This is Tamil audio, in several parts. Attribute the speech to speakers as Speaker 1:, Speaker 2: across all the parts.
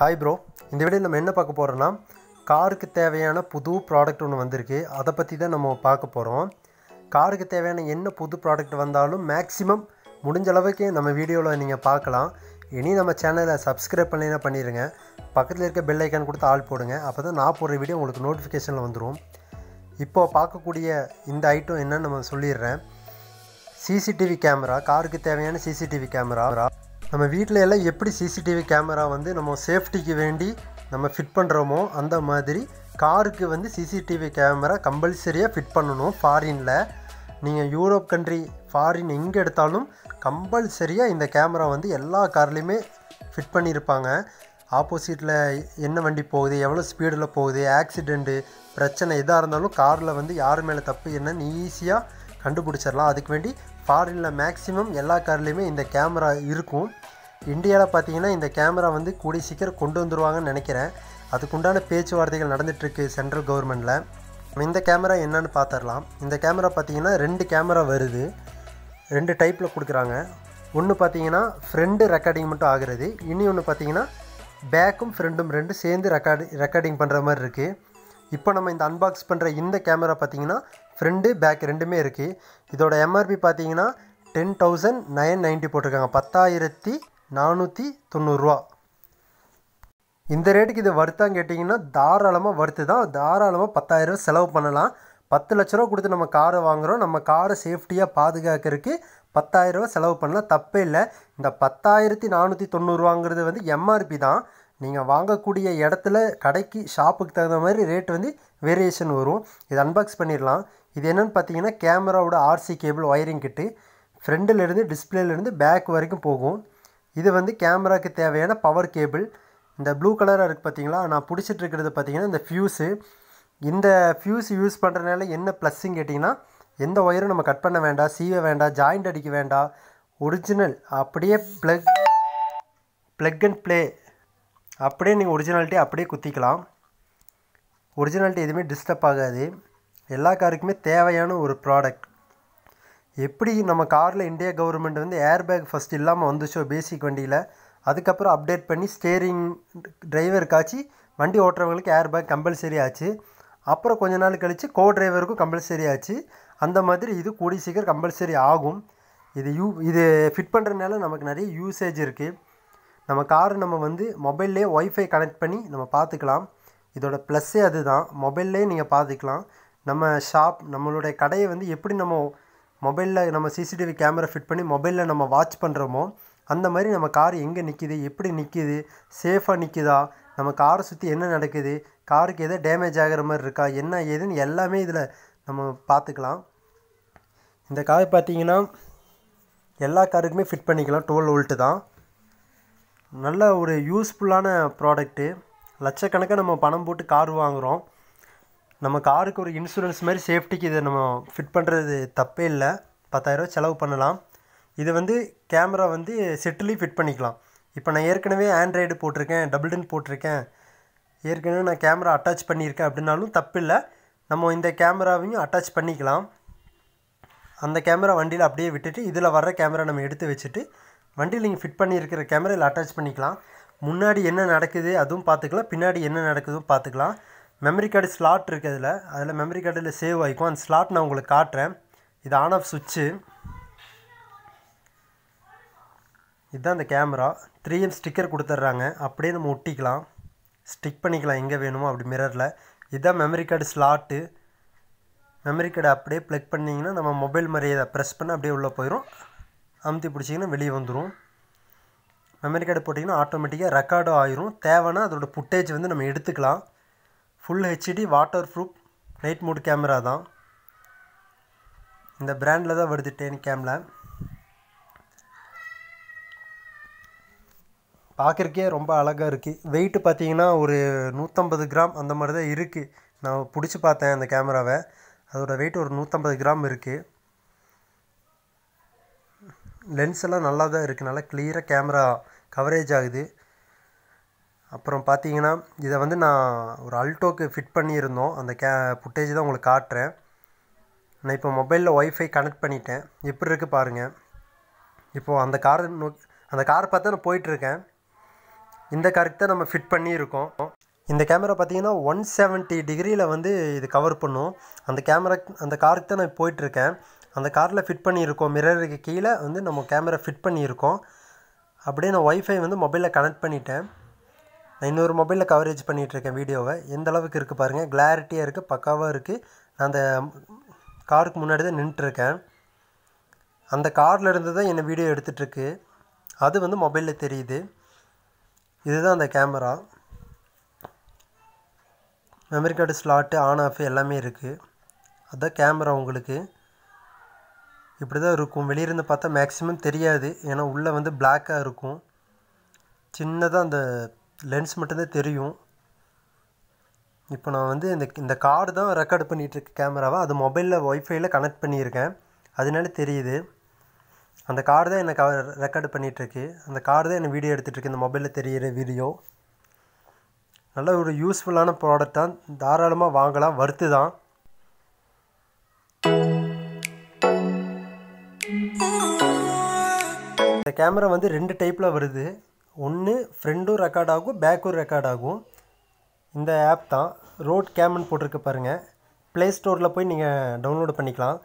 Speaker 1: ஹாய் ப்ரோ இந்த வீடியோ நம்ம என்ன பார்க்க போகிறோன்னா காருக்கு தேவையான புது ப்ராடக்ட் ஒன்று வந்திருக்கு அதை பற்றி தான் நம்ம பார்க்க போகிறோம் காருக்கு தேவையான என்ன புது ப்ராடக்ட் வந்தாலும் மேக்ஸிமம் முடிஞ்ச அளவுக்கு நம்ம வீடியோவில் நீங்கள் பார்க்கலாம் இனி நம்ம சேனலை சப்ஸ்கிரைப் பண்ணினா பண்ணிடுங்க பக்கத்தில் இருக்க பெல் ஐக்கான் கொடுத்து ஆள் போடுங்க அப்போ தான் நான் போடுற வீடியோ உங்களுக்கு நோட்டிஃபிகேஷனில் வந்துடும் இப்போது பார்க்கக்கூடிய இந்த ஐட்டம் என்னன்னு நம்ம சொல்லிடுறேன் சிசிடிவி கேமரா காருக்கு தேவையான சிசிடிவி கேமரா நம்ம வீட்டில் எல்லாம் எப்படி சிசிடிவி கேமரா வந்து நம்ம சேஃப்டிக்கு வேண்டி நம்ம ஃபிட் பண்ணுறோமோ அந்த மாதிரி காருக்கு வந்து சிசிடிவி கேமரா கம்பல்சரியாக ஃபிட் பண்ணணும் ஃபாரினில் நீங்கள் யூரோப் கண்ட்ரி ஃபாரின் எங்கே எடுத்தாலும் கம்பல்சரியாக இந்த கேமரா வந்து எல்லா கார்லேயுமே ஃபிட் பண்ணியிருப்பாங்க ஆப்போசிட்டில் என்ன வண்டி போகுது எவ்வளோ ஸ்பீடில் போகுது ஆக்சிடெண்ட்டு பிரச்சனை எதாக இருந்தாலும் காரில் வந்து யார் மேலே தப்பு என்னன்னு ஈஸியாக கண்டுபிடிச்சிடலாம் அதுக்கு வேண்டி ஃபாரினில் மேக்ஸிமம் எல்லா கார்லேயுமே இந்த கேமரா இருக்கும் இந்தியாவில் பார்த்தீங்கன்னா இந்த கேமரா வந்து கூடிய சீக்கிரம் கொண்டு வந்துருவாங்கன்னு நினைக்கிறேன் அதுக்குண்டான பேச்சுவார்த்தைகள் நடந்துகிட்ருக்கு சென்ட்ரல் கவர்மெண்ட்டில் இந்த கேமரா என்னன்னு பார்த்துடலாம் இந்த கேமரா பார்த்தீங்கன்னா ரெண்டு கேமரா வருது ரெண்டு டைப்பில் கொடுக்குறாங்க ஒன்று பார்த்தீங்கன்னா ஃப்ரெண்டு ரெக்கார்டிங் மட்டும் ஆகிறது இனி ஒன்று பார்த்தீங்கன்னா பேக்கும் ஃப்ரெண்டும் ரெண்டு சேர்ந்து ரெக்கார்டி ரெக்கார்டிங் பண்ணுற மாதிரி இருக்குது இப்போ நம்ம இந்த அன்பாக்ஸ் பண்ணுற இந்த கேமரா பார்த்திங்கன்னா ஃப்ரண்ட்டு பேக் ரெண்டுமே இருக்குது இதோட எம்ஆர்பி பார்த்தீங்கன்னா டென் தௌசண்ட் நைன் நைன்ட்டி போட்டிருக்காங்க பத்தாயிரத்தி நானூற்றி தொண்ணூறுரூவா இந்த ரேட்டுக்கு இது வருத்தான்னு கேட்டிங்கன்னா தாராளமாக வருத்து தான் தாராளமாக பத்தாயிரரூவா செலவு பண்ணலாம் பத்து லட்ச ரூபா கொடுத்து நம்ம காரை வாங்குகிறோம் நம்ம காரை சேஃப்டியாக பாதுகாக்கிறதுக்கு பத்தாயிரரூவா செலவு பண்ணலாம் தப்பே இல்லை இந்த பத்தாயிரத்தி நானூற்றி தொண்ணூறுவாங்கிறது வந்து எம்ஆர்பி தான் நீங்கள் வாங்கக்கூடிய இடத்துல கடைக்கு ஷாப்புக்கு தகுந்த மாதிரி ரேட் வந்து வேரியேஷன் வரும் இது அன்பாக்ஸ் பண்ணிடலாம் இது என்னென்னு பார்த்தீங்கன்னா கேமராவோட ஆர்சி கேபிள் ஒயரிங் கிட்டு ஃப்ரெண்டிலேருந்து டிஸ்பிளேலேருந்து பேக் வரைக்கும் போகும் இது வந்து கேமராவுக்கு தேவையான பவர் கேபிள் இந்த ப்ளூ கலராக இருக்குது பார்த்தீங்களா நான் பிடிச்சிட்டு இருக்கிறது பார்த்தீங்கன்னா இந்த ஃப்யூஸு இந்த ஃப்யூஸ் யூஸ் பண்ணுறதுனால என்ன ப்ளஸ்ஸுன்னு கேட்டிங்கன்னா எந்த ஒயரும் நம்ம கட் பண்ண வேண்டாம் சீவ வேண்டாம் ஜாயிண்ட் அடிக்க வேண்டாம் ஒரிஜினல் அப்படியே ப்ளக் ப்ளக் அண்ட் ப்ளே அப்படியே நீங்கள் ஒரிஜினாலிட்டி அப்படியே குத்திக்கலாம் ஒரிஜினாலிட்டி எதுவுமே டிஸ்டர்ப் ஆகாது எல்லா காருக்குமே தேவையான ஒரு ப்ராடக்ட் எப்படி நம்ம காரில் இந்தியா கவர்மெண்ட் வந்து ஏர் பேக் ஃபஸ்ட் இல்லாமல் வந்துச்சோ பேசிக் வண்டியில் அதுக்கப்புறம் அப்டேட் பண்ணி ஸ்டேரிங் டிரைவர் காய்ச்சி வண்டி ஓட்டுறவங்களுக்கு ஏர் பேக் கம்பல்சரி ஆச்சு அப்புறம் கொஞ்ச நாள் கழித்து கோ டிரைவருக்கும் கம்பல்சரி ஆச்சு அந்த மாதிரி இது கூடி சீக்கிரம் கம்பல்சரி ஆகும் இது யூ இது ஃபிட் பண்ணுறதுனால நமக்கு நிறைய யூசேஜ் இருக்குது நம்ம கார் நம்ம வந்து மொபைல்லே ஒய்ஃபை கனெக்ட் பண்ணி நம்ம பார்த்துக்கலாம் இதோட ப்ளஸ்ஸே அது தான் மொபைல்லே நீங்கள் பார்த்துக்கலாம் நம்ம ஷாப் நம்மளுடைய கடையை வந்து எப்படி நம்ம மொபைலில் நம்ம சிசிடிவி கேமரா ஃபிட் பண்ணி மொபைலில் நம்ம வாட்ச் பண்ணுறோமோ அந்த மாதிரி நம்ம கார் எங்கே நிற்கிது எப்படி நிற்கிது சேஃபாக நிற்கிதா நம்ம காரை சுற்றி என்ன நடக்குது காருக்கு எதோ டேமேஜ் ஆகிற மாதிரி இருக்கா என்ன ஏதுன்னு எல்லாமே இதில் நம்ம பார்த்துக்கலாம் இந்த கார் பார்த்திங்கன்னா எல்லா காருக்குமே ஃபிட் பண்ணிக்கலாம் டுவெல் ஓல்ட்டு தான் நல்ல ஒரு யூஸ்ஃபுல்லான ப்ராடக்ட்டு லட்சக்கணக்காக நம்ம பணம் போட்டு கார் வாங்குகிறோம் நம்ம காருக்கு ஒரு இன்சூரன்ஸ் மாதிரி சேஃப்டிக்கு இதை நம்ம ஃபிட் பண்ணுறது தப்பே இல்லை பத்தாயிரரூவா செலவு பண்ணலாம் இதை வந்து கேமரா வந்து செட்டிலையும் ஃபிட் பண்ணிக்கலாம் இப்போ நான் ஏற்கனவே ஆண்ட்ராய்டு போட்டிருக்கேன் டபுள்டன் போட்டிருக்கேன் ஏற்கனவே நான் கேமரா அட்டாச் பண்ணியிருக்கேன் அப்படின்னாலும் தப்பு இல்லை நம்ம இந்த கேமராவையும் அட்டாச் பண்ணிக்கலாம் அந்த கேமரா வண்டியில் அப்படியே விட்டுட்டு இதில் வர்ற கேமரா நம்ம எடுத்து வச்சுட்டு வண்டியில் நீங்கள் ஃபிட் பண்ணியிருக்கிற கேமராவில் அட்டாச் பண்ணிக்கலாம் முன்னாடி என்ன நடக்குது அதுவும் பார்த்துக்கலாம் பின்னாடி என்ன நடக்குதும் பார்த்துக்கலாம் மெமரி கார்டு ஸ்லாட் இருக்குது அதில் அதில் மெமரி கார்டில் சேவ் ஆகிக்கும் அந்த ஸ்லாட் நான் உங்களுக்கு காட்டுறேன் இது ஆன் ஆஃப் சுவிட்சு இதுதான் அந்த கேமரா த்ரீ எம் ஸ்டிக்கர் கொடுத்துட்றாங்க அப்படியே நம்ம ஒட்டிக்கலாம் ஸ்டிக் பண்ணிக்கலாம் எங்கே வேணுமோ அப்படி மிரரில் இதுதான் memory card slot memory card அப்படியே ப்ளக் பண்ணிங்கன்னா நம்ம மொபைல் மாதிரியே ப்ரெஸ் பண்ண அப்படியே உள்ளே போயிடும் அமுத்தி பிடிச்சிங்கன்னா வெளியே வந்துடும் மெமரி கார்டு போட்டிங்கன்னா ஆட்டோமேட்டிக்காக ரெக்கார்டும் ஆயிரும் தேவைன்னா அதோடய ஃபுட்டேஜ் வந்து நம்ம எடுத்துக்கலாம் full HD waterproof night mode camera தான் இந்த பிராண்டில் தான் வருது டென் கேமில் பார்க்குறக்கே ரொம்ப அழகாக இருக்குது வெயிட்டு பார்த்தீங்கன்னா ஒரு நூற்றம்பது கிராம் அந்த மாதிரி தான் இருக்குது நான் பிடிச்சி பார்த்தேன் அந்த கேமராவை அதோடய வெயிட் ஒரு நூற்றம்பது கிராம் இருக்குது லென்ஸ் எல்லாம் நல்லா தான் நல்லா கிளியராக கேமரா கவரேஜ் ஆகுது அப்புறம் பார்த்தீங்கன்னா இதை வந்து நான் ஒரு அல்டோக்கு ஃபிட் பண்ணியிருந்தோம் அந்த கே ஃபுட்டேஜ் தான் உங்களுக்கு காட்டுறேன் நான் இப்போ மொபைலில் ஒய்ஃபை கனெக்ட் பண்ணிட்டேன் எப்படி இருக்குது பாருங்கள் இப்போது அந்த கார் நோக்கி அந்த கார் பார்த்து நான் போயிட்டுருக்கேன் இந்த காருக்கு தான் நம்ம ஃபிட் பண்ணியிருக்கோம் இந்த கேமரா பார்த்தீங்கன்னா ஒன் செவன்ட்டி டிகிரியில் வந்து இது கவர் பண்ணும் அந்த கேமரா அந்த காருக்கு தான் நான் போயிட்டுருக்கேன் அந்த காரில் ஃபிட் பண்ணியிருக்கோம் மிரருக்கு கீழே வந்து நம்ம கேமரா ஃபிட் பண்ணியிருக்கோம் அப்படியே நான் ஒய்ஃபை வந்து மொபைலில் கனெக்ட் பண்ணிட்டேன் நான் இன்னொரு மொபைலில் கவரேஜ் பண்ணிகிட்ருக்கேன் வீடியோவை எந்த அளவுக்கு இருக்குது பாருங்கள் கிளாரிட்டியாக இருக்குது பக்காவாக இருக்குது நான் அந்த காருக்கு முன்னாடி தான் நின்றுட்டுருக்கேன் அந்த காரில் இருந்து தான் என்னை வீடியோ எடுத்துகிட்ருக்கு அது வந்து மொபைலில் தெரியுது இதுதான் அந்த camera memory card slot on off எல்லாமே இருக்குது அதுதான் கேமரா உங்களுக்கு இப்படி தான் இருக்கும் வெளியிருந்து பார்த்தா மேக்ஸிமம் தெரியாது ஏன்னா உள்ளே வந்து பிளாக்காக இருக்கும் சின்னதாக அந்த லென்ஸ் மட்டும்தான் தெரியும் இப்போ நான் வந்து இந்த இந்த கார்டு தான் ரெக்கார்டு பண்ணிகிட்ருக்க கேமராவை அது மொபைலில் ஒய்ஃபையில் கனெக்ட் பண்ணியிருக்கேன் அதனால தெரியுது அந்த கார்டு தான் என்னை க ரெக்கார்டு பண்ணிகிட்ருக்கு அந்த கார்டு தான் என்னை வீடியோ எடுத்துகிட்ருக்கு இந்த மொபைலில் தெரிகிற வீடியோ நல்ல ஒரு யூஸ்ஃபுல்லான ப்ராடக்ட் தான் தாராளமாக வாங்கலாம் வர்த்து தான் இந்த கேமரா வந்து ரெண்டு டைப்பில் வருது ஒன்று ஃப்ரெண்டும் ரெக்கார்ட் ஆகும் பேக்கும் ரெக்கார்ட் ஆகும் இந்த ஆப் தான் ரோட் கேமன் போட்டிருக்கு பாருங்கள் ப்ளே ஸ்டோரில் போய் நீங்கள் டவுன்லோடு பண்ணிக்கலாம்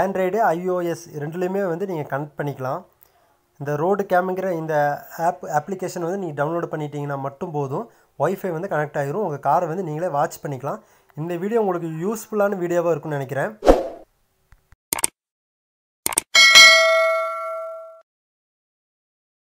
Speaker 1: ஆண்ட்ராய்டு ஐஓஎஸ் ரெண்டுலேயுமே வந்து நீங்கள் கனெக்ட் பண்ணிக்கலாம் இந்த ரோடு கேமுங்கிற இந்த ஆப் அப்ளிகேஷன் வந்து நீங்கள் டவுன்லோடு பண்ணிட்டீங்கன்னா மட்டும் போதும் ஒய்ஃபை வந்து கனெக்ட் ஆகிரும் உங்கள் காரை வந்து நீங்களே வாட்ச் பண்ணிக்கலாம் இந்த வீடியோ உங்களுக்கு யூஸ்ஃபுல்லான வீடியோவாக இருக்கும்னு நினைக்கிறேன்